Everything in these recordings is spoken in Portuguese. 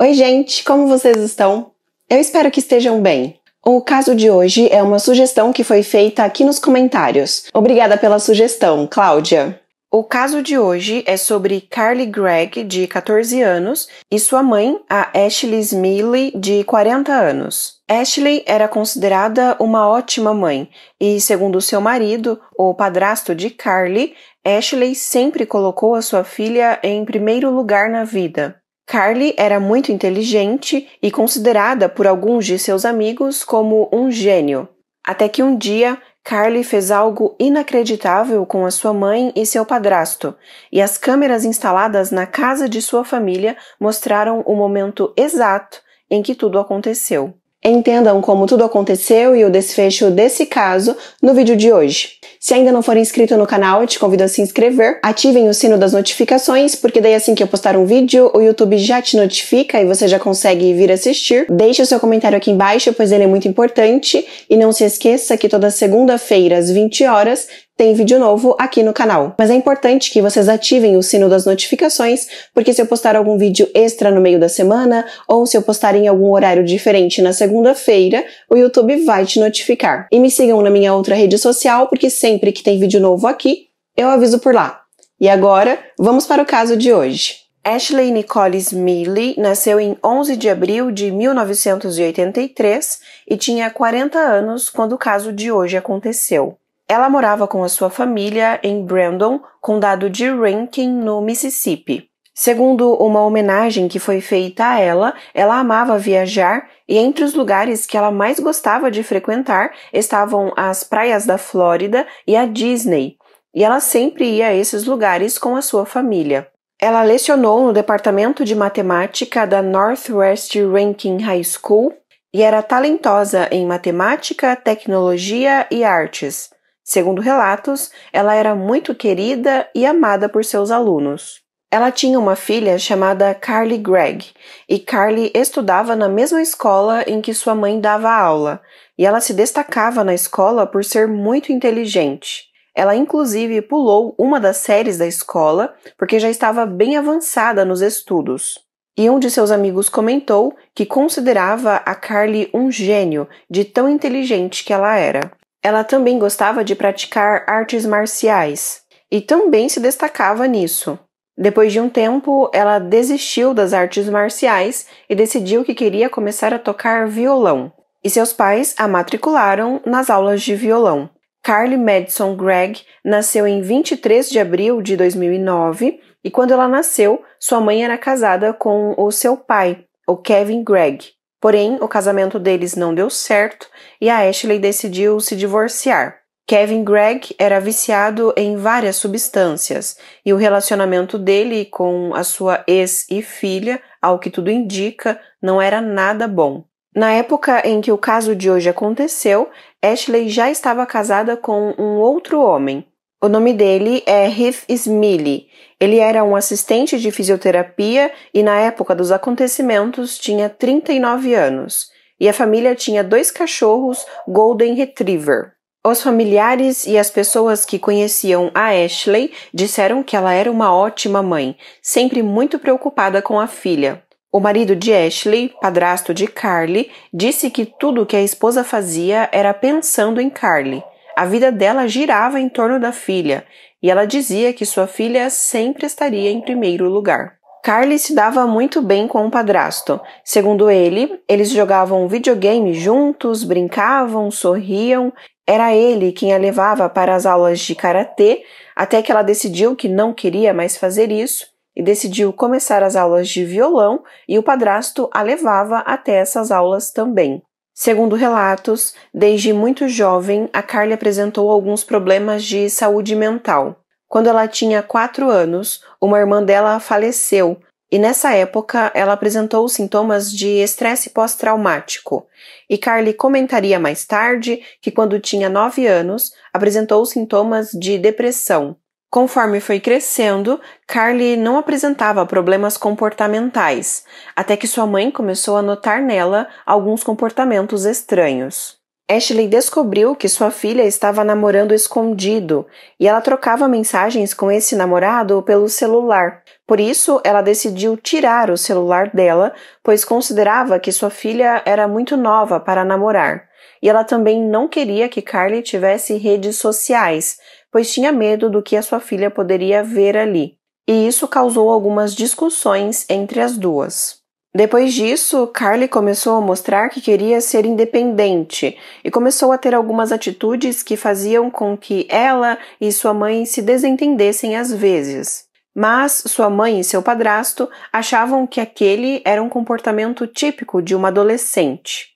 Oi, gente, como vocês estão? Eu espero que estejam bem. O caso de hoje é uma sugestão que foi feita aqui nos comentários. Obrigada pela sugestão, Cláudia. O caso de hoje é sobre Carly Gregg, de 14 anos, e sua mãe, a Ashley Smiley, de 40 anos. Ashley era considerada uma ótima mãe, e segundo seu marido, o padrasto de Carly, Ashley sempre colocou a sua filha em primeiro lugar na vida. Carly era muito inteligente e considerada por alguns de seus amigos como um gênio. Até que um dia Carly fez algo inacreditável com a sua mãe e seu padrasto, e as câmeras instaladas na casa de sua família mostraram o momento exato em que tudo aconteceu. Entendam como tudo aconteceu e o desfecho desse caso no vídeo de hoje. Se ainda não for inscrito no canal, eu te convido a se inscrever. Ativem o sino das notificações, porque daí assim que eu postar um vídeo, o YouTube já te notifica e você já consegue vir assistir. Deixe o seu comentário aqui embaixo, pois ele é muito importante. E não se esqueça que toda segunda-feira às 20 horas tem vídeo novo aqui no canal. Mas é importante que vocês ativem o sino das notificações, porque se eu postar algum vídeo extra no meio da semana, ou se eu postar em algum horário diferente na segunda-feira, o YouTube vai te notificar. E me sigam na minha outra rede social, porque sempre que tem vídeo novo aqui, eu aviso por lá. E agora, vamos para o caso de hoje. Ashley Nicole Smiley nasceu em 11 de abril de 1983 e tinha 40 anos quando o caso de hoje aconteceu. Ela morava com a sua família em Brandon, condado de Rankin, no Mississippi. Segundo uma homenagem que foi feita a ela, ela amava viajar e entre os lugares que ela mais gostava de frequentar estavam as praias da Flórida e a Disney. E ela sempre ia a esses lugares com a sua família. Ela lecionou no departamento de matemática da Northwest Rankin High School e era talentosa em matemática, tecnologia e artes. Segundo relatos, ela era muito querida e amada por seus alunos. Ela tinha uma filha chamada Carly Gregg, e Carly estudava na mesma escola em que sua mãe dava aula, e ela se destacava na escola por ser muito inteligente. Ela inclusive pulou uma das séries da escola porque já estava bem avançada nos estudos. E um de seus amigos comentou que considerava a Carly um gênio, de tão inteligente que ela era. Ela também gostava de praticar artes marciais e também se destacava nisso. Depois de um tempo, ela desistiu das artes marciais e decidiu que queria começar a tocar violão. E seus pais a matricularam nas aulas de violão. Carly Madison Gregg nasceu em 23 de abril de 2009 e quando ela nasceu, sua mãe era casada com o seu pai, o Kevin Gregg. Porém, o casamento deles não deu certo e a Ashley decidiu se divorciar. Kevin Gregg era viciado em várias substâncias e o relacionamento dele com a sua ex e filha, ao que tudo indica, não era nada bom. Na época em que o caso de hoje aconteceu, Ashley já estava casada com um outro homem. O nome dele é Heath Smiley. Ele era um assistente de fisioterapia e, na época dos acontecimentos, tinha 39 anos e a família tinha dois cachorros Golden Retriever. Os familiares e as pessoas que conheciam a Ashley disseram que ela era uma ótima mãe, sempre muito preocupada com a filha. O marido de Ashley, padrasto de Carly, disse que tudo que a esposa fazia era pensando em Carly. A vida dela girava em torno da filha e ela dizia que sua filha sempre estaria em primeiro lugar. Carly se dava muito bem com o padrasto. Segundo ele, eles jogavam videogame juntos, brincavam, sorriam. Era ele quem a levava para as aulas de karatê, até que ela decidiu que não queria mais fazer isso e decidiu começar as aulas de violão, e o padrasto a levava até essas aulas também. Segundo relatos, desde muito jovem, a Carly apresentou alguns problemas de saúde mental. Quando ela tinha 4 anos, uma irmã dela faleceu e nessa época ela apresentou sintomas de estresse pós-traumático. E Carly comentaria mais tarde que quando tinha 9 anos, apresentou sintomas de depressão. Conforme foi crescendo, Carly não apresentava problemas comportamentais, até que sua mãe começou a notar nela alguns comportamentos estranhos. Ashley descobriu que sua filha estava namorando escondido e ela trocava mensagens com esse namorado pelo celular. Por isso, ela decidiu tirar o celular dela, pois considerava que sua filha era muito nova para namorar. E ela também não queria que Carly tivesse redes sociais, pois tinha medo do que a sua filha poderia ver ali. E isso causou algumas discussões entre as duas. Depois disso, Carly começou a mostrar que queria ser independente e começou a ter algumas atitudes que faziam com que ela e sua mãe se desentendessem às vezes. Mas sua mãe e seu padrasto achavam que aquele era um comportamento típico de uma adolescente.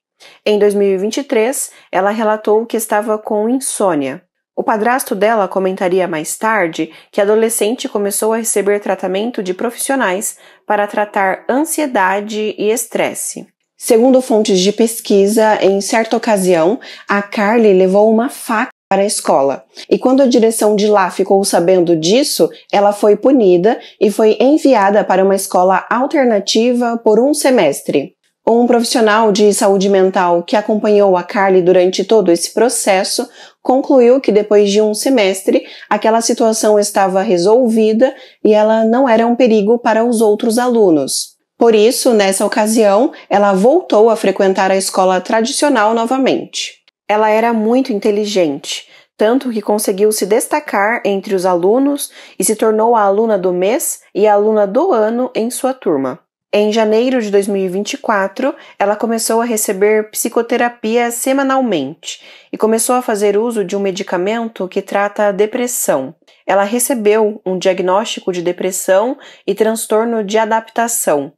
Em 2023, ela relatou que estava com insônia. O padrasto dela comentaria mais tarde que a adolescente começou a receber tratamento de profissionais para tratar ansiedade e estresse. Segundo fontes de pesquisa, em certa ocasião, a Carly levou uma faca para a escola. E quando a direção de lá ficou sabendo disso, ela foi punida e foi enviada para uma escola alternativa por um semestre. Um profissional de saúde mental que acompanhou a Carly durante todo esse processo concluiu que depois de um semestre, aquela situação estava resolvida e ela não era um perigo para os outros alunos. Por isso, nessa ocasião, ela voltou a frequentar a escola tradicional novamente. Ela era muito inteligente, tanto que conseguiu se destacar entre os alunos e se tornou a aluna do mês e a aluna do ano em sua turma. Em janeiro de 2024, ela começou a receber psicoterapia semanalmente e começou a fazer uso de um medicamento que trata a depressão. Ela recebeu um diagnóstico de depressão e transtorno de adaptação.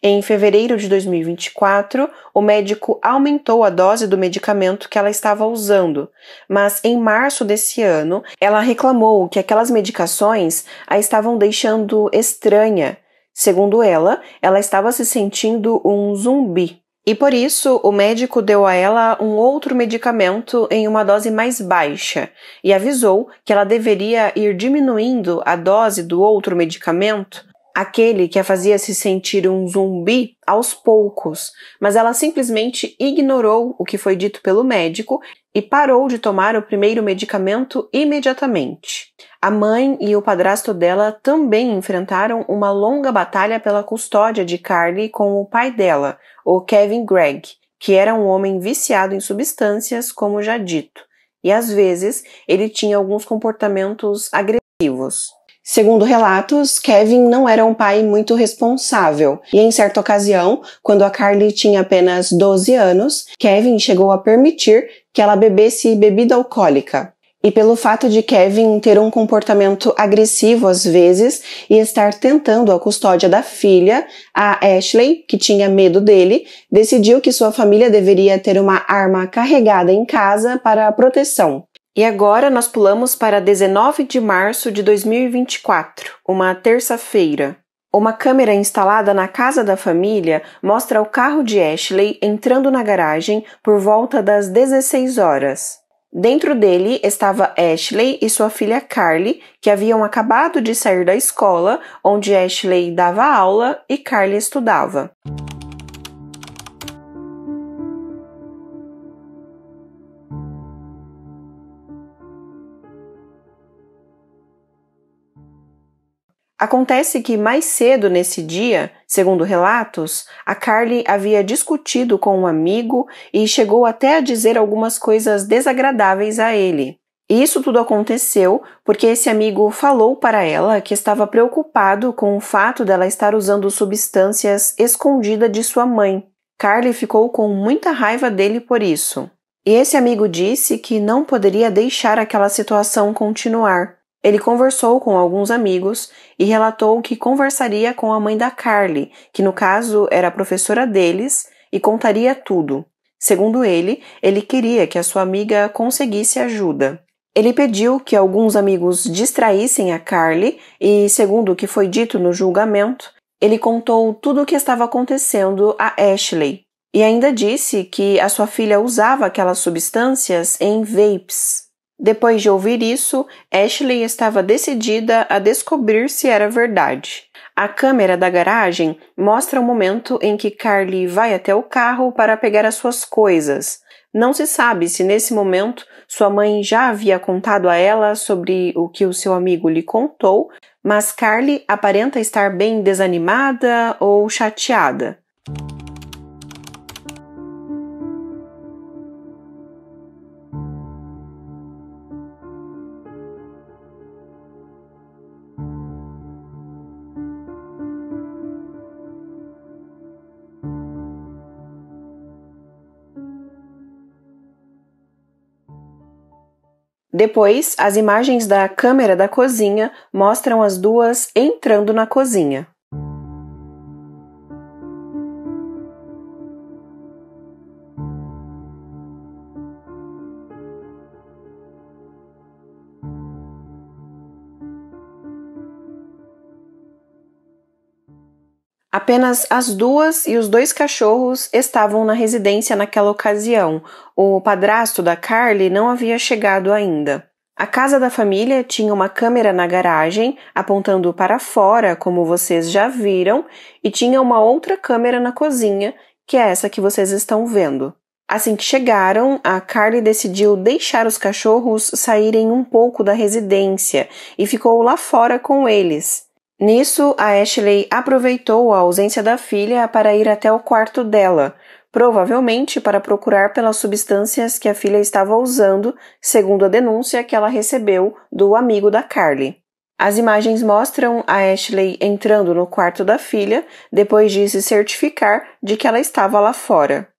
Em fevereiro de 2024, o médico aumentou a dose do medicamento que ela estava usando, mas em março desse ano, ela reclamou que aquelas medicações a estavam deixando estranha Segundo ela, ela estava se sentindo um zumbi. E por isso, o médico deu a ela um outro medicamento em uma dose mais baixa e avisou que ela deveria ir diminuindo a dose do outro medicamento aquele que a fazia se sentir um zumbi aos poucos, mas ela simplesmente ignorou o que foi dito pelo médico e parou de tomar o primeiro medicamento imediatamente. A mãe e o padrasto dela também enfrentaram uma longa batalha pela custódia de Carly com o pai dela, o Kevin Gregg, que era um homem viciado em substâncias, como já dito, e às vezes ele tinha alguns comportamentos agressivos. Segundo relatos, Kevin não era um pai muito responsável, e em certa ocasião, quando a Carly tinha apenas 12 anos, Kevin chegou a permitir que ela bebesse bebida alcoólica. E pelo fato de Kevin ter um comportamento agressivo às vezes e estar tentando a custódia da filha, a Ashley, que tinha medo dele, decidiu que sua família deveria ter uma arma carregada em casa para a proteção. E agora nós pulamos para 19 de março de 2024, uma terça-feira. Uma câmera instalada na casa da família mostra o carro de Ashley entrando na garagem por volta das 16 horas. Dentro dele estava Ashley e sua filha Carly, que haviam acabado de sair da escola, onde Ashley dava aula e Carly estudava. Acontece que mais cedo nesse dia, segundo relatos, a Carly havia discutido com um amigo e chegou até a dizer algumas coisas desagradáveis a ele. E isso tudo aconteceu porque esse amigo falou para ela que estava preocupado com o fato dela estar usando substâncias escondida de sua mãe. Carly ficou com muita raiva dele por isso. E esse amigo disse que não poderia deixar aquela situação continuar, ele conversou com alguns amigos e relatou que conversaria com a mãe da Carly, que no caso era a professora deles, e contaria tudo. Segundo ele, ele queria que a sua amiga conseguisse ajuda. Ele pediu que alguns amigos distraíssem a Carly e, segundo o que foi dito no julgamento, ele contou tudo o que estava acontecendo a Ashley e ainda disse que a sua filha usava aquelas substâncias em vapes. Depois de ouvir isso, Ashley estava decidida a descobrir se era verdade. A câmera da garagem mostra o momento em que Carly vai até o carro para pegar as suas coisas. Não se sabe se nesse momento sua mãe já havia contado a ela sobre o que o seu amigo lhe contou, mas Carly aparenta estar bem desanimada ou chateada. Depois, as imagens da câmera da cozinha mostram as duas entrando na cozinha. Apenas as duas e os dois cachorros estavam na residência naquela ocasião. O padrasto da Carly não havia chegado ainda. A casa da família tinha uma câmera na garagem, apontando para fora, como vocês já viram, e tinha uma outra câmera na cozinha, que é essa que vocês estão vendo. Assim que chegaram, a Carly decidiu deixar os cachorros saírem um pouco da residência e ficou lá fora com eles. Nisso, a Ashley aproveitou a ausência da filha para ir até o quarto dela, provavelmente para procurar pelas substâncias que a filha estava usando, segundo a denúncia que ela recebeu do amigo da Carly. As imagens mostram a Ashley entrando no quarto da filha depois de se certificar de que ela estava lá fora.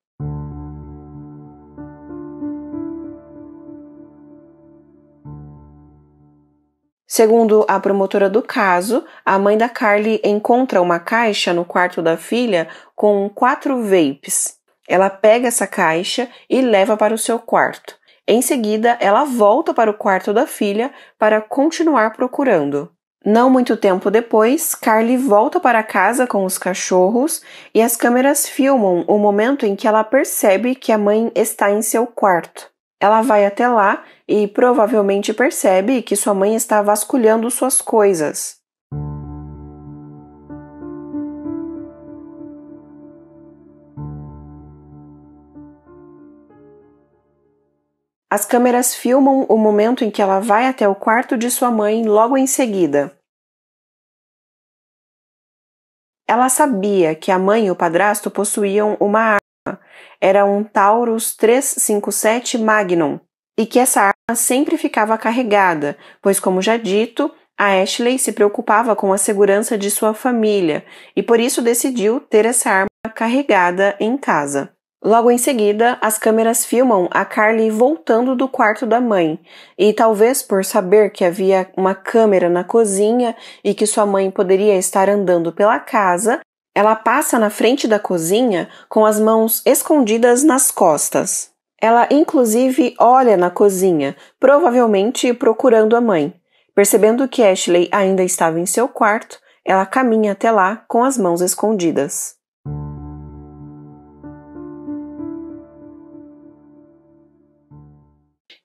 Segundo a promotora do caso, a mãe da Carly encontra uma caixa no quarto da filha com quatro vapes. Ela pega essa caixa e leva para o seu quarto. Em seguida, ela volta para o quarto da filha para continuar procurando. Não muito tempo depois, Carly volta para casa com os cachorros e as câmeras filmam o momento em que ela percebe que a mãe está em seu quarto. Ela vai até lá e provavelmente percebe que sua mãe está vasculhando suas coisas. As câmeras filmam o momento em que ela vai até o quarto de sua mãe logo em seguida. Ela sabia que a mãe e o padrasto possuíam uma era um Taurus 357 Magnum e que essa arma sempre ficava carregada, pois, como já dito, a Ashley se preocupava com a segurança de sua família e por isso decidiu ter essa arma carregada em casa. Logo em seguida, as câmeras filmam a Carly voltando do quarto da mãe, e talvez por saber que havia uma câmera na cozinha e que sua mãe poderia estar andando pela casa, ela passa na frente da cozinha com as mãos escondidas nas costas. Ela inclusive olha na cozinha, provavelmente procurando a mãe. Percebendo que Ashley ainda estava em seu quarto, ela caminha até lá com as mãos escondidas.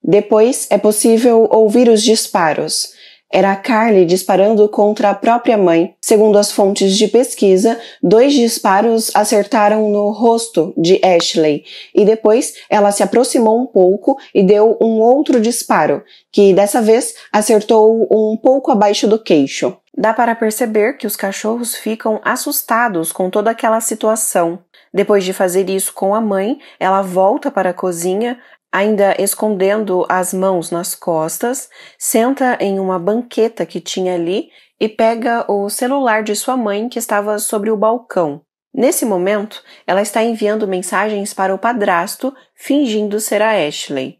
Depois é possível ouvir os disparos. Era a Carly disparando contra a própria mãe. Segundo as fontes de pesquisa, dois disparos acertaram no rosto de Ashley e depois ela se aproximou um pouco e deu um outro disparo, que dessa vez acertou um pouco abaixo do queixo. Dá para perceber que os cachorros ficam assustados com toda aquela situação. Depois de fazer isso com a mãe, ela volta para a cozinha, ainda escondendo as mãos nas costas, senta em uma banqueta que tinha ali e pega o celular de sua mãe que estava sobre o balcão. Nesse momento, ela está enviando mensagens para o padrasto, fingindo ser a Ashley.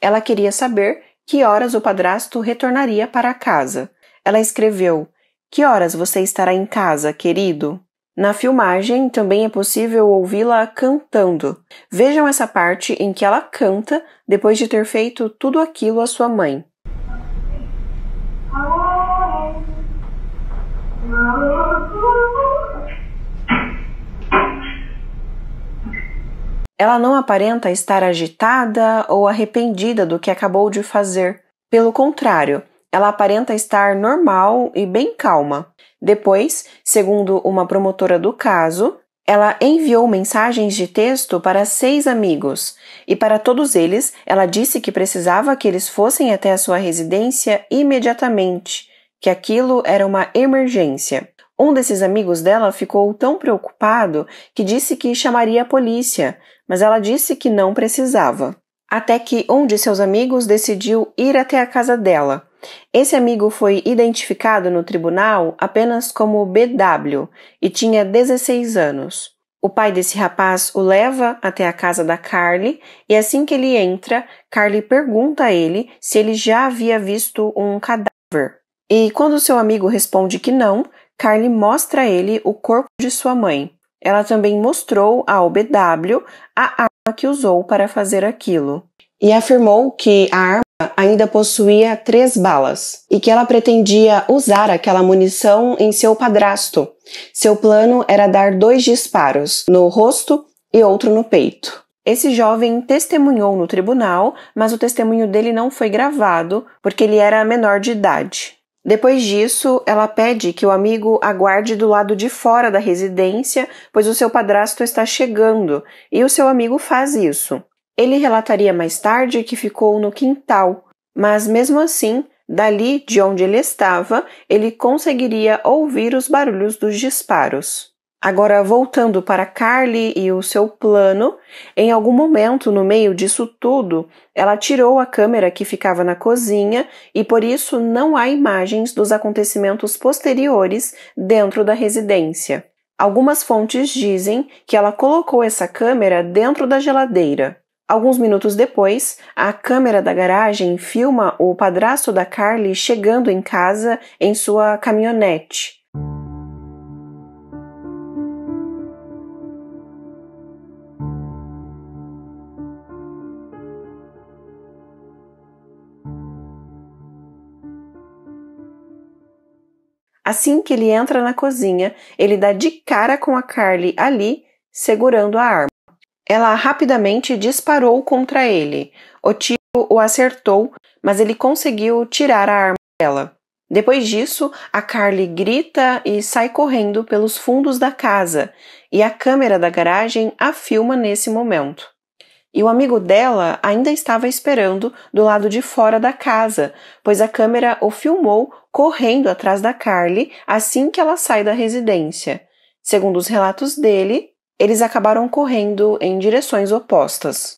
Ela queria saber que horas o padrasto retornaria para casa. Ela escreveu: Que horas você estará em casa, querido? Na filmagem também é possível ouvi-la cantando. Vejam essa parte em que ela canta depois de ter feito tudo aquilo à sua mãe. Ela não aparenta estar agitada ou arrependida do que acabou de fazer. Pelo contrário, ela aparenta estar normal e bem calma. Depois, segundo uma promotora do caso, ela enviou mensagens de texto para seis amigos e, para todos eles, ela disse que precisava que eles fossem até a sua residência imediatamente, que aquilo era uma emergência. Um desses amigos dela ficou tão preocupado que disse que chamaria a polícia, mas ela disse que não precisava até que um de seus amigos decidiu ir até a casa dela. Esse amigo foi identificado no tribunal apenas como BW e tinha 16 anos. O pai desse rapaz o leva até a casa da Carly e assim que ele entra, Carly pergunta a ele se ele já havia visto um cadáver. E quando seu amigo responde que não, Carly mostra a ele o corpo de sua mãe. Ela também mostrou ao BW a que usou para fazer aquilo. E afirmou que a arma ainda possuía três balas e que ela pretendia usar aquela munição em seu padrasto. Seu plano era dar dois disparos, no rosto e outro no peito. Esse jovem testemunhou no tribunal, mas o testemunho dele não foi gravado porque ele era menor de idade. Depois disso, ela pede que o amigo aguarde do lado de fora da residência, pois o seu padrasto está chegando, e o seu amigo faz isso. Ele relataria mais tarde que ficou no quintal, mas mesmo assim, dali de onde ele estava, ele conseguiria ouvir os barulhos dos disparos. Agora, voltando para Carly e o seu plano, em algum momento no meio disso tudo, ela tirou a câmera que ficava na cozinha e por isso não há imagens dos acontecimentos posteriores dentro da residência. Algumas fontes dizem que ela colocou essa câmera dentro da geladeira. Alguns minutos depois, a câmera da garagem filma o padrasto da Carly chegando em casa em sua caminhonete. Assim que ele entra na cozinha, ele dá de cara com a Carly ali, segurando a arma. Ela rapidamente disparou contra ele. O tiro o acertou, mas ele conseguiu tirar a arma dela. Depois disso, a Carly grita e sai correndo pelos fundos da casa, e a câmera da garagem a filma nesse momento. E o amigo dela ainda estava esperando do lado de fora da casa, pois a câmera o filmou correndo atrás da Carly assim que ela sai da residência. Segundo os relatos dele, eles acabaram correndo em direções opostas.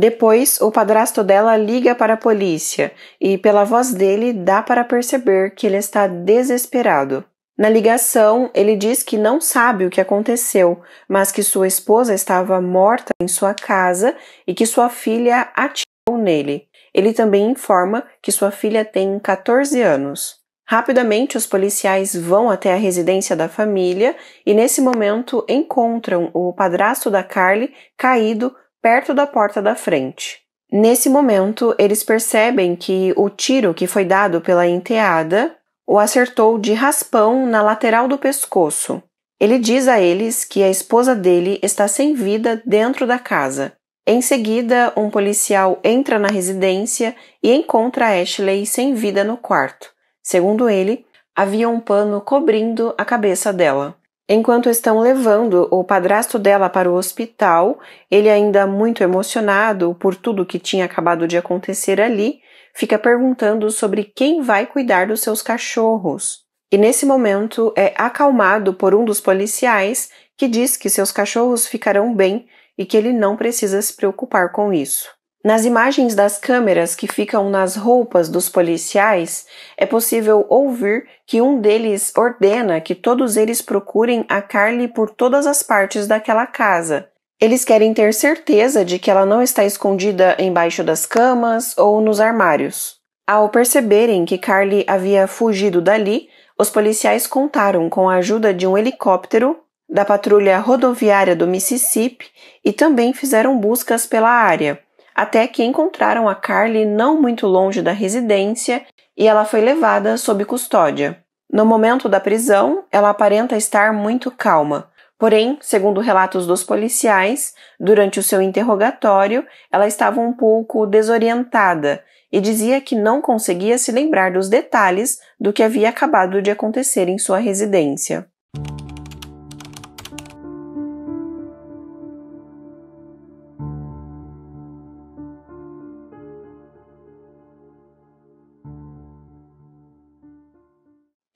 Depois, o padrasto dela liga para a polícia e, pela voz dele, dá para perceber que ele está desesperado. Na ligação, ele diz que não sabe o que aconteceu, mas que sua esposa estava morta em sua casa e que sua filha atirou nele. Ele também informa que sua filha tem 14 anos. Rapidamente, os policiais vão até a residência da família e, nesse momento, encontram o padrasto da Carly caído perto da porta da frente. Nesse momento, eles percebem que o tiro que foi dado pela enteada o acertou de raspão na lateral do pescoço. Ele diz a eles que a esposa dele está sem vida dentro da casa. Em seguida, um policial entra na residência e encontra Ashley sem vida no quarto. Segundo ele, havia um pano cobrindo a cabeça dela. Enquanto estão levando o padrasto dela para o hospital, ele ainda muito emocionado por tudo que tinha acabado de acontecer ali, fica perguntando sobre quem vai cuidar dos seus cachorros. E nesse momento é acalmado por um dos policiais que diz que seus cachorros ficarão bem e que ele não precisa se preocupar com isso. Nas imagens das câmeras que ficam nas roupas dos policiais, é possível ouvir que um deles ordena que todos eles procurem a Carly por todas as partes daquela casa, eles querem ter certeza de que ela não está escondida embaixo das camas ou nos armários. Ao perceberem que Carly havia fugido dali, os policiais contaram com a ajuda de um helicóptero da patrulha rodoviária do Mississippi e também fizeram buscas pela área, até que encontraram a Carly não muito longe da residência e ela foi levada sob custódia. No momento da prisão, ela aparenta estar muito calma, Porém, segundo relatos dos policiais, durante o seu interrogatório, ela estava um pouco desorientada e dizia que não conseguia se lembrar dos detalhes do que havia acabado de acontecer em sua residência.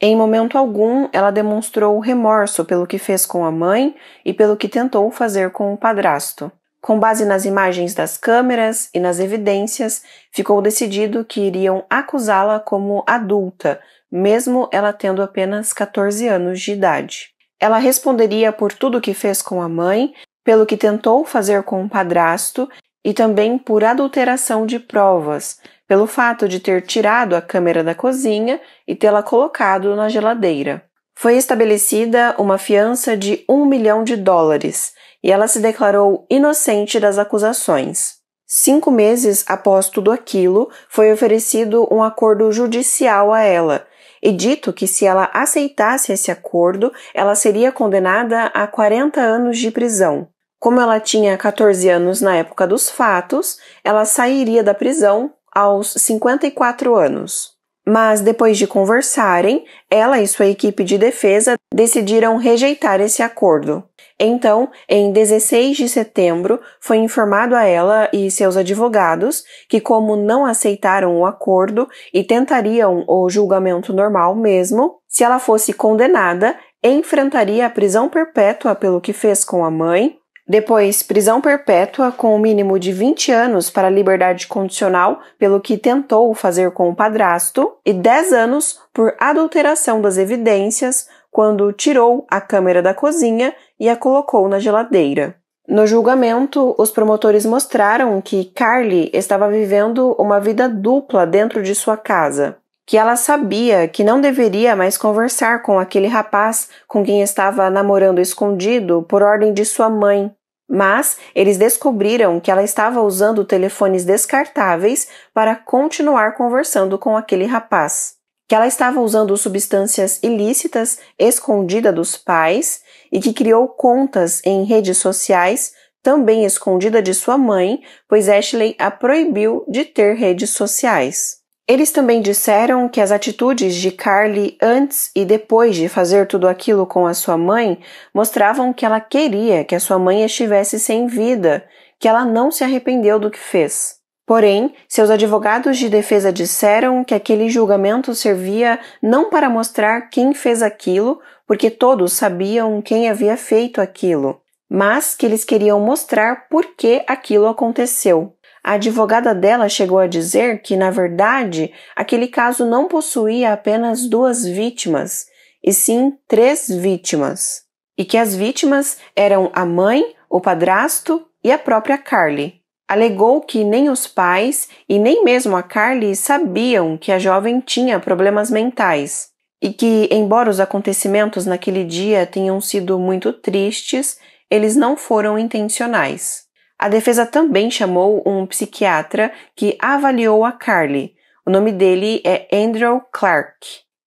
Em momento algum, ela demonstrou remorso pelo que fez com a mãe e pelo que tentou fazer com o padrasto. Com base nas imagens das câmeras e nas evidências, ficou decidido que iriam acusá-la como adulta, mesmo ela tendo apenas 14 anos de idade. Ela responderia por tudo que fez com a mãe, pelo que tentou fazer com o padrasto e também por adulteração de provas, pelo fato de ter tirado a câmera da cozinha e tê-la colocado na geladeira. Foi estabelecida uma fiança de um milhão de dólares e ela se declarou inocente das acusações. Cinco meses após tudo aquilo, foi oferecido um acordo judicial a ela e dito que se ela aceitasse esse acordo, ela seria condenada a 40 anos de prisão. Como ela tinha 14 anos na época dos fatos, ela sairia da prisão aos 54 anos. Mas depois de conversarem, ela e sua equipe de defesa decidiram rejeitar esse acordo. Então, em 16 de setembro, foi informado a ela e seus advogados que, como não aceitaram o acordo e tentariam o julgamento normal mesmo, se ela fosse condenada, enfrentaria a prisão perpétua pelo que fez com a mãe depois, prisão perpétua com o um mínimo de 20 anos para liberdade condicional pelo que tentou fazer com o padrasto e 10 anos por adulteração das evidências quando tirou a câmera da cozinha e a colocou na geladeira. No julgamento, os promotores mostraram que Carly estava vivendo uma vida dupla dentro de sua casa, que ela sabia que não deveria mais conversar com aquele rapaz com quem estava namorando escondido por ordem de sua mãe, mas eles descobriram que ela estava usando telefones descartáveis para continuar conversando com aquele rapaz. Que ela estava usando substâncias ilícitas escondida dos pais e que criou contas em redes sociais também escondida de sua mãe, pois Ashley a proibiu de ter redes sociais. Eles também disseram que as atitudes de Carly antes e depois de fazer tudo aquilo com a sua mãe mostravam que ela queria que a sua mãe estivesse sem vida, que ela não se arrependeu do que fez. Porém, seus advogados de defesa disseram que aquele julgamento servia não para mostrar quem fez aquilo, porque todos sabiam quem havia feito aquilo, mas que eles queriam mostrar por que aquilo aconteceu. A advogada dela chegou a dizer que, na verdade, aquele caso não possuía apenas duas vítimas, e sim três vítimas, e que as vítimas eram a mãe, o padrasto e a própria Carly. Alegou que nem os pais e nem mesmo a Carly sabiam que a jovem tinha problemas mentais e que, embora os acontecimentos naquele dia tenham sido muito tristes, eles não foram intencionais. A defesa também chamou um psiquiatra que avaliou a Carly. O nome dele é Andrew Clark.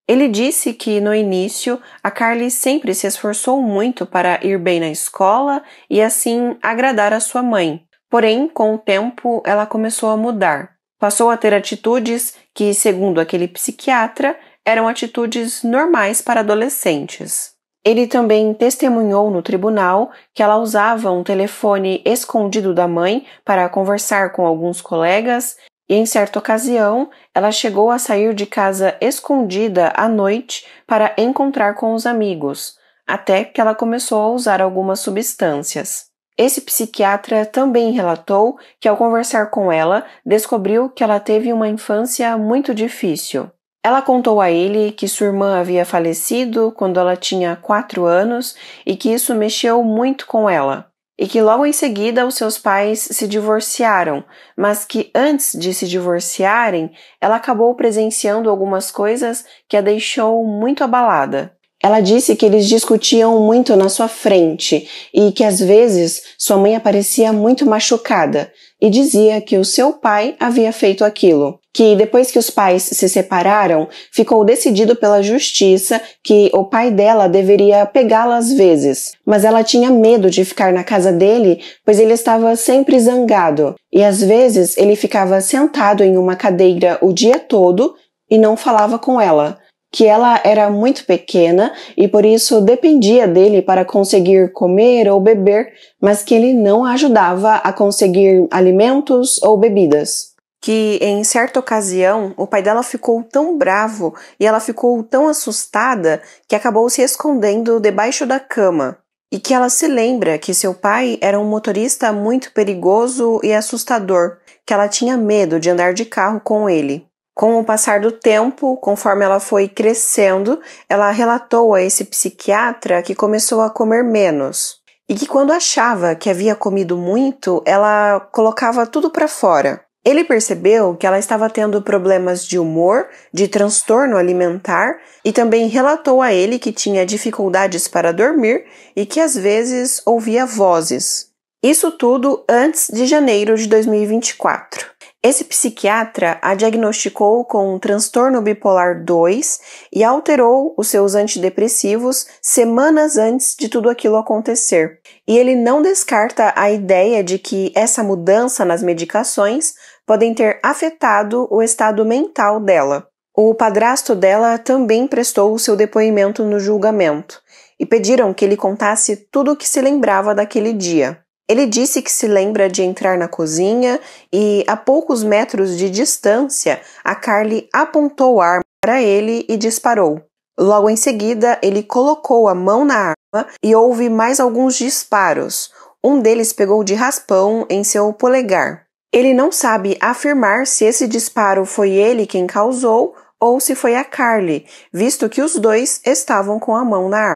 Ele disse que no início a Carly sempre se esforçou muito para ir bem na escola e assim agradar a sua mãe. Porém, com o tempo, ela começou a mudar. Passou a ter atitudes que, segundo aquele psiquiatra, eram atitudes normais para adolescentes. Ele também testemunhou no tribunal que ela usava um telefone escondido da mãe para conversar com alguns colegas e, em certa ocasião, ela chegou a sair de casa escondida à noite para encontrar com os amigos, até que ela começou a usar algumas substâncias. Esse psiquiatra também relatou que, ao conversar com ela, descobriu que ela teve uma infância muito difícil. Ela contou a ele que sua irmã havia falecido quando ela tinha quatro anos e que isso mexeu muito com ela. E que logo em seguida os seus pais se divorciaram, mas que antes de se divorciarem, ela acabou presenciando algumas coisas que a deixou muito abalada. Ela disse que eles discutiam muito na sua frente e que às vezes sua mãe aparecia muito machucada e dizia que o seu pai havia feito aquilo. Que depois que os pais se separaram, ficou decidido pela justiça que o pai dela deveria pegá-la às vezes. Mas ela tinha medo de ficar na casa dele, pois ele estava sempre zangado. E às vezes ele ficava sentado em uma cadeira o dia todo e não falava com ela que ela era muito pequena e por isso dependia dele para conseguir comer ou beber, mas que ele não ajudava a conseguir alimentos ou bebidas. Que em certa ocasião o pai dela ficou tão bravo e ela ficou tão assustada que acabou se escondendo debaixo da cama. E que ela se lembra que seu pai era um motorista muito perigoso e assustador, que ela tinha medo de andar de carro com ele. Com o passar do tempo, conforme ela foi crescendo, ela relatou a esse psiquiatra que começou a comer menos e que quando achava que havia comido muito, ela colocava tudo para fora. Ele percebeu que ela estava tendo problemas de humor, de transtorno alimentar e também relatou a ele que tinha dificuldades para dormir e que às vezes ouvia vozes. Isso tudo antes de janeiro de 2024. Esse psiquiatra a diagnosticou com um transtorno bipolar 2 e alterou os seus antidepressivos semanas antes de tudo aquilo acontecer. E ele não descarta a ideia de que essa mudança nas medicações podem ter afetado o estado mental dela. O padrasto dela também prestou o seu depoimento no julgamento e pediram que ele contasse tudo o que se lembrava daquele dia. Ele disse que se lembra de entrar na cozinha e, a poucos metros de distância, a Carly apontou a arma para ele e disparou. Logo em seguida, ele colocou a mão na arma e houve mais alguns disparos. Um deles pegou de raspão em seu polegar. Ele não sabe afirmar se esse disparo foi ele quem causou ou se foi a Carly, visto que os dois estavam com a mão na arma.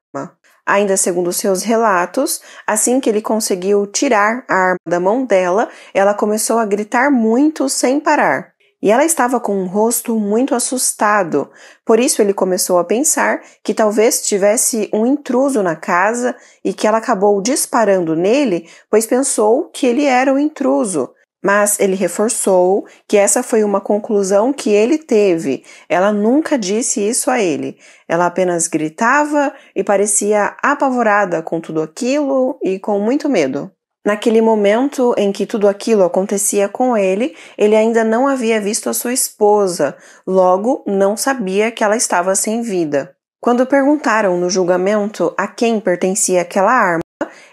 Ainda segundo seus relatos, assim que ele conseguiu tirar a arma da mão dela, ela começou a gritar muito sem parar. E ela estava com um rosto muito assustado, por isso ele começou a pensar que talvez tivesse um intruso na casa e que ela acabou disparando nele, pois pensou que ele era o intruso. Mas ele reforçou que essa foi uma conclusão que ele teve. Ela nunca disse isso a ele. Ela apenas gritava e parecia apavorada com tudo aquilo e com muito medo. Naquele momento em que tudo aquilo acontecia com ele, ele ainda não havia visto a sua esposa, logo não sabia que ela estava sem vida. Quando perguntaram no julgamento a quem pertencia aquela arma,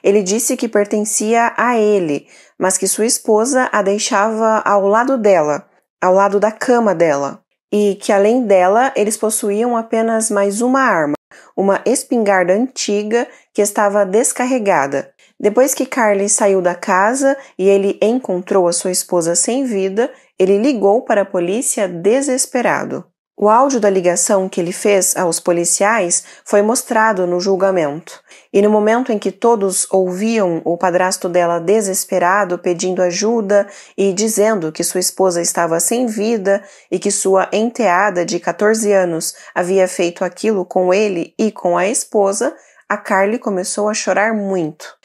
ele disse que pertencia a ele, mas que sua esposa a deixava ao lado dela, ao lado da cama dela, e que além dela eles possuíam apenas mais uma arma, uma espingarda antiga que estava descarregada. Depois que Carly saiu da casa e ele encontrou a sua esposa sem vida, ele ligou para a polícia desesperado. O áudio da ligação que ele fez aos policiais foi mostrado no julgamento, e no momento em que todos ouviam o padrasto dela desesperado pedindo ajuda e dizendo que sua esposa estava sem vida e que sua enteada de 14 anos havia feito aquilo com ele e com a esposa, a Carly começou a chorar muito.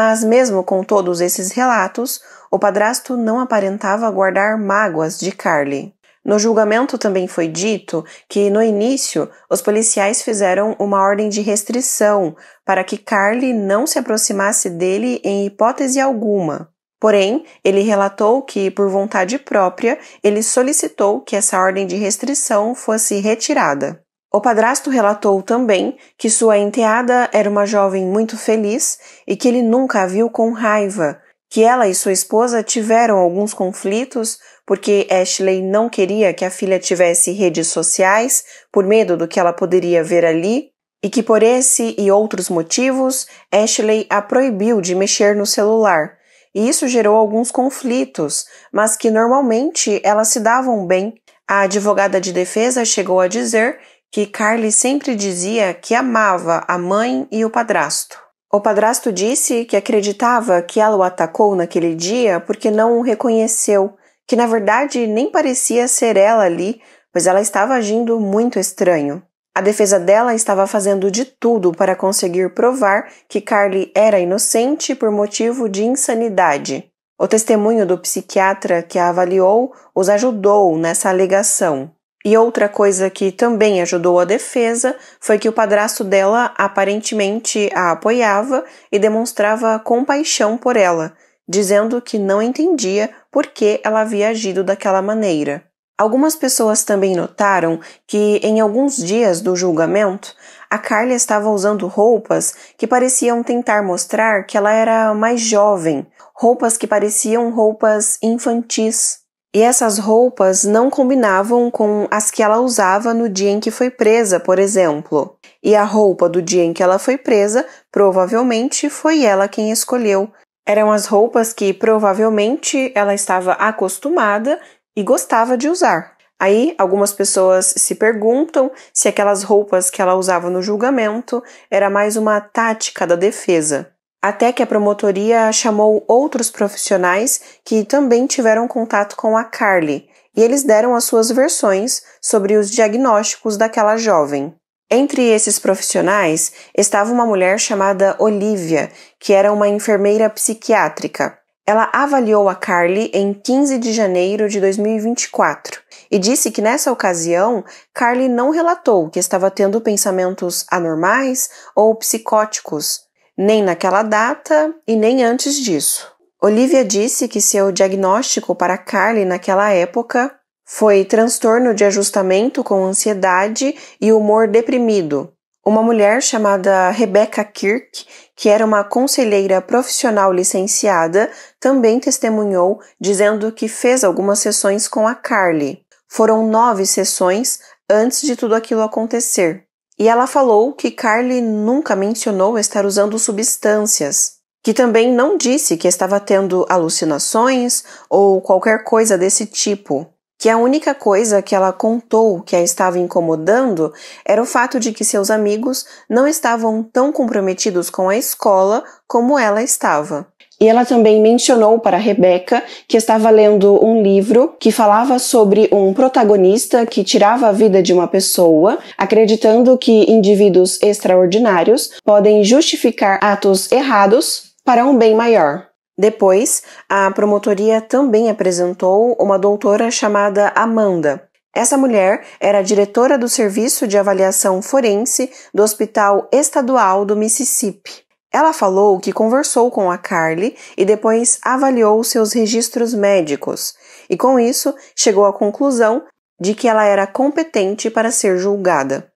Mas, mesmo com todos esses relatos, o padrasto não aparentava guardar mágoas de Carly. No julgamento também foi dito que, no início, os policiais fizeram uma ordem de restrição para que Carly não se aproximasse dele em hipótese alguma. Porém, ele relatou que, por vontade própria, ele solicitou que essa ordem de restrição fosse retirada. O padrasto relatou também que sua enteada era uma jovem muito feliz e que ele nunca a viu com raiva, que ela e sua esposa tiveram alguns conflitos porque Ashley não queria que a filha tivesse redes sociais por medo do que ela poderia ver ali e que por esse e outros motivos Ashley a proibiu de mexer no celular. E isso gerou alguns conflitos, mas que normalmente elas se davam bem. A advogada de defesa chegou a dizer que Carly sempre dizia que amava a mãe e o padrasto. O padrasto disse que acreditava que ela o atacou naquele dia porque não o reconheceu, que na verdade nem parecia ser ela ali, pois ela estava agindo muito estranho. A defesa dela estava fazendo de tudo para conseguir provar que Carly era inocente por motivo de insanidade. O testemunho do psiquiatra que a avaliou os ajudou nessa alegação. E outra coisa que também ajudou a defesa foi que o padrasto dela aparentemente a apoiava e demonstrava compaixão por ela, dizendo que não entendia por que ela havia agido daquela maneira. Algumas pessoas também notaram que, em alguns dias do julgamento, a Carly estava usando roupas que pareciam tentar mostrar que ela era mais jovem, roupas que pareciam roupas infantis. E essas roupas não combinavam com as que ela usava no dia em que foi presa, por exemplo. E a roupa do dia em que ela foi presa, provavelmente foi ela quem escolheu. Eram as roupas que provavelmente ela estava acostumada e gostava de usar. Aí, algumas pessoas se perguntam se aquelas roupas que ela usava no julgamento era mais uma tática da defesa até que a promotoria chamou outros profissionais que também tiveram contato com a Carly e eles deram as suas versões sobre os diagnósticos daquela jovem. Entre esses profissionais estava uma mulher chamada Olivia, que era uma enfermeira psiquiátrica. Ela avaliou a Carly em 15 de janeiro de 2024 e disse que nessa ocasião Carly não relatou que estava tendo pensamentos anormais ou psicóticos, nem naquela data e nem antes disso. Olivia disse que seu diagnóstico para Carly naquela época foi transtorno de ajustamento com ansiedade e humor deprimido. Uma mulher chamada Rebecca Kirk, que era uma conselheira profissional licenciada, também testemunhou, dizendo que fez algumas sessões com a Carly. Foram nove sessões antes de tudo aquilo acontecer. E ela falou que Carly nunca mencionou estar usando substâncias, que também não disse que estava tendo alucinações ou qualquer coisa desse tipo, que a única coisa que ela contou que a estava incomodando era o fato de que seus amigos não estavam tão comprometidos com a escola como ela estava. E ela também mencionou para Rebeca que estava lendo um livro que falava sobre um protagonista que tirava a vida de uma pessoa, acreditando que indivíduos extraordinários podem justificar atos errados para um bem maior. Depois, a promotoria também apresentou uma doutora chamada Amanda, essa mulher era diretora do Serviço de Avaliação Forense do Hospital Estadual do Mississippi. Ela falou que conversou com a Carly e depois avaliou seus registros médicos, e com isso chegou à conclusão de que ela era competente para ser julgada.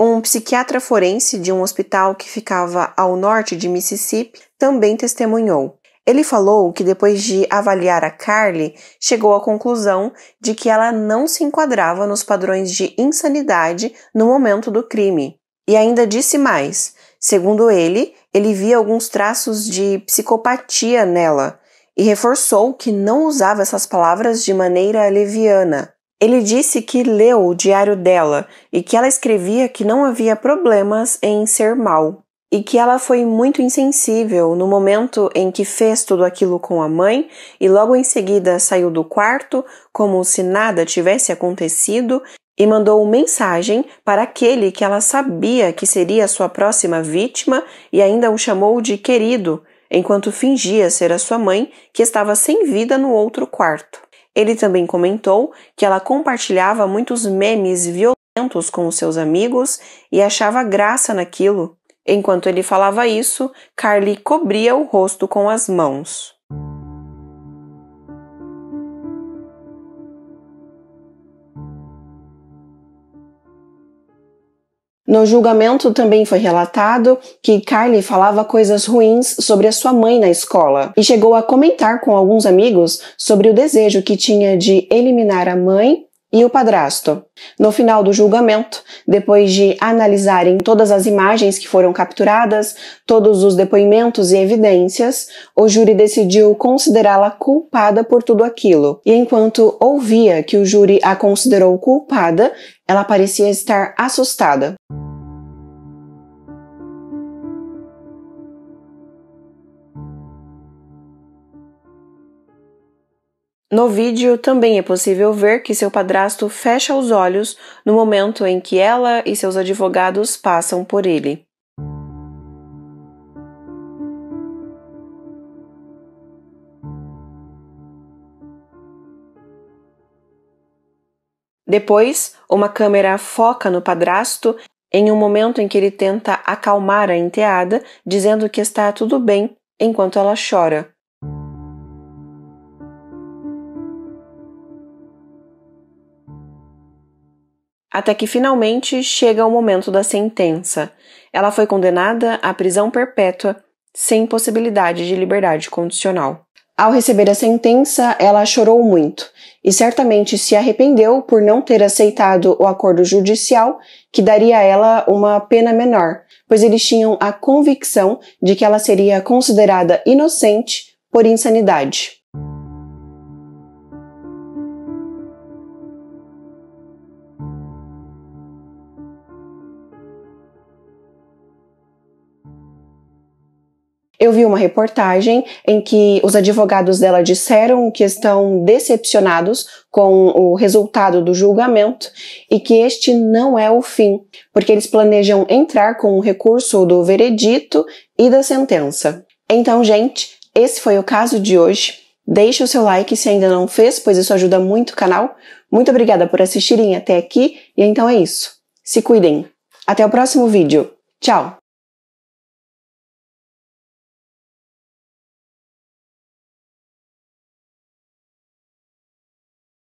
Um psiquiatra forense de um hospital que ficava ao norte de Mississippi também testemunhou. Ele falou que depois de avaliar a Carly, chegou à conclusão de que ela não se enquadrava nos padrões de insanidade no momento do crime. E ainda disse mais: segundo ele, ele via alguns traços de psicopatia nela e reforçou que não usava essas palavras de maneira leviana. Ele disse que leu o diário dela e que ela escrevia que não havia problemas em ser mal e que ela foi muito insensível no momento em que fez tudo aquilo com a mãe e logo em seguida saiu do quarto como se nada tivesse acontecido e mandou mensagem para aquele que ela sabia que seria sua próxima vítima e ainda o chamou de querido, enquanto fingia ser a sua mãe, que estava sem vida no outro quarto. Ele também comentou que ela compartilhava muitos memes violentos com seus amigos e achava graça naquilo. Enquanto ele falava isso, Carly cobria o rosto com as mãos. No julgamento também foi relatado que Carly falava coisas ruins sobre a sua mãe na escola e chegou a comentar com alguns amigos sobre o desejo que tinha de eliminar a mãe e o padrasto. No final do julgamento, depois de analisarem todas as imagens que foram capturadas, todos os depoimentos e evidências, o júri decidiu considerá-la culpada por tudo aquilo. E enquanto ouvia que o júri a considerou culpada, ela parecia estar assustada. No vídeo também é possível ver que seu padrasto fecha os olhos no momento em que ela e seus advogados passam por ele. Depois, uma câmera foca no padrasto em um momento em que ele tenta acalmar a enteada, dizendo que está tudo bem enquanto ela chora. até que finalmente chega o momento da sentença. Ela foi condenada à prisão perpétua, sem possibilidade de liberdade condicional. Ao receber a sentença, ela chorou muito e certamente se arrependeu por não ter aceitado o acordo judicial que daria a ela uma pena menor, pois eles tinham a convicção de que ela seria considerada inocente por insanidade. Eu vi uma reportagem em que os advogados dela disseram que estão decepcionados com o resultado do julgamento e que este não é o fim, porque eles planejam entrar com o um recurso do veredito e da sentença. Então, gente, esse foi o caso de hoje. Deixe o seu like se ainda não fez, pois isso ajuda muito o canal. Muito obrigada por assistirem até aqui e então é isso. Se cuidem. Até o próximo vídeo. Tchau!